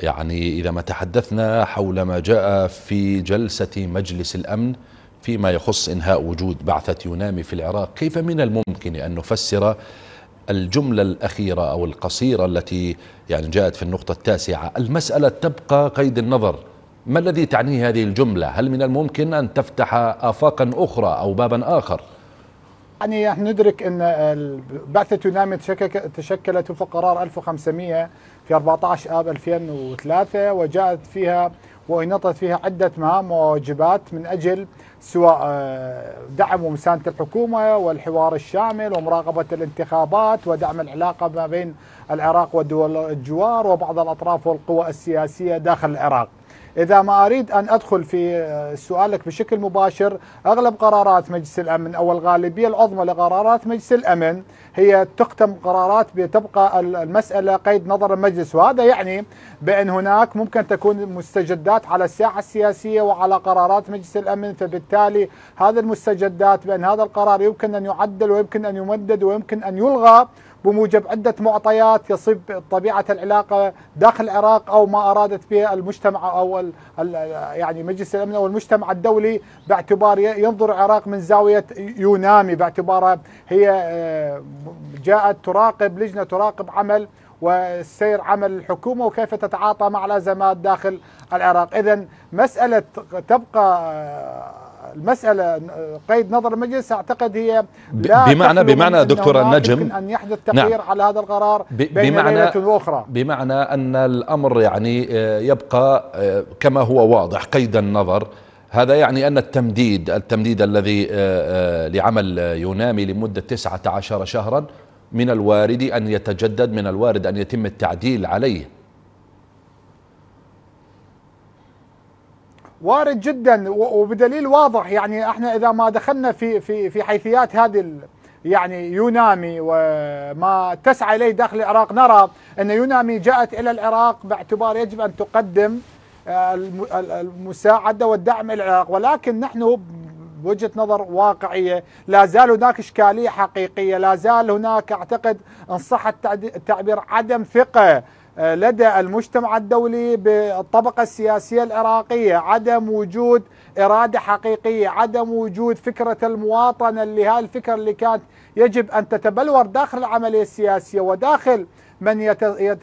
يعني إذا ما تحدثنا حول ما جاء في جلسة مجلس الأمن فيما يخص إنهاء وجود بعثة يونامي في العراق كيف من الممكن أن نفسر الجملة الأخيرة أو القصيرة التي يعني جاءت في النقطة التاسعة المسألة تبقى قيد النظر ما الذي تعنيه هذه الجملة؟ هل من الممكن أن تفتح آفاقا أخرى أو بابا آخر؟ يعني ندرك أن آه، البعثه يونامي تشكلت وفق قرار 1500 في 14 آب 2003 وجاءت فيها وانطت فيها عده مهام وواجبات من اجل سواء آه، دعم ومسانده الحكومه والحوار الشامل ومراقبه الانتخابات ودعم العلاقه ما بين العراق ودول الجوار وبعض الاطراف والقوى السياسيه داخل العراق. إذا ما أريد أن أدخل في آه، سؤالك بشكل مباشر أغلب قرارات مجلس الأمن أو الغالبية العظمى لقرارات مجلس الأمن هي تختم قرارات تبقى المسألة قيد نظر المجلس وهذا يعني بأن هناك ممكن تكون مستجدات على الساحة السياسية وعلى قرارات مجلس الأمن فبالتالي هذه المستجدات بأن هذا القرار يمكن أن يعدل ويمكن أن يمدد ويمكن أن يلغى بموجب عدة معطيات يصب طبيعة العلاقة داخل العراق أو ما أرادت به المجتمع أو يعني مجلس الأمن أو المجتمع الدولي باعتبار ينظر العراق من زاوية يونامي باعتبارها هي آه، جاءت تراقب لجنة تراقب عمل وسير عمل الحكومة وكيف تتعاطى مع الأزمات داخل العراق إذا مسألة تبقى آه، المسألة قيد نظر المجلس أعتقد هي لا بمعنى بمعنى دكتور النجم يمكن أن يحدث نعم. تغيير نعم على هذا القرار بين بمعنى أخرى بمعنى أن الأمر يعني آه، يبقى آه، كما هو واضح قيد النظر هذا يعني أن التمديد التمديد الذي آه، لعمل يونامي لمدة 19 شهرا من الوارد أن يتجدد من الوارد أن يتم التعديل عليه وارد جدا وبدليل واضح يعني احنا اذا ما دخلنا في في في حيثيات هذه يعني يونامي وما تسعى اليه داخل العراق نرى ان يونامي جاءت الى العراق باعتبار يجب ان تقدم آه، المساعده والدعم الى العراق ولكن نحن بوجهه نظر واقعيه لا زال هناك اشكاليه حقيقيه لا زال هناك اعتقد ان صح التعبير عدم ثقه آه، لدى المجتمع الدولي بالطبقة السياسية العراقية عدم وجود إرادة حقيقية عدم وجود فكرة المواطنة اللي هاي الفكرة اللي كانت يجب أن تتبلور داخل العملية السياسية وداخل من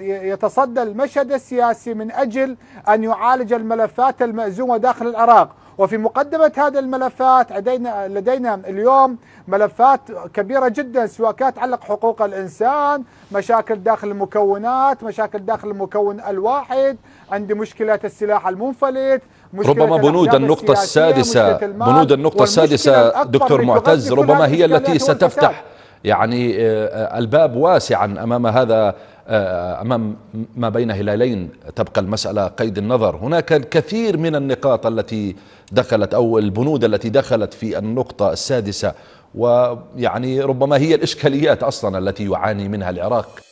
يتصدى المشهد السياسي من أجل أن يعالج الملفات المأزومة داخل العراق وفي مقدمة هذه الملفات لدينا لدينا اليوم ملفات كبيرة جدا سواء كانت تتعلق حقوق الإنسان مشاكل داخل المكونات مشاكل داخل المكون الواحد عندي مشكلة السلاح المنفلت ربما بنود النقطة السادسة بنود النقطة السادسة دكتور معتز ربما هي التي ستفتح يعني آه، الباب واسعا أمام هذا آه، أمام ما بين هلالين تبقى المسألة قيد النظر هناك الكثير من النقاط التي دخلت أو البنود التي دخلت في النقطة السادسة ويعني ربما هي الإشكاليات أصلا التي يعاني منها العراق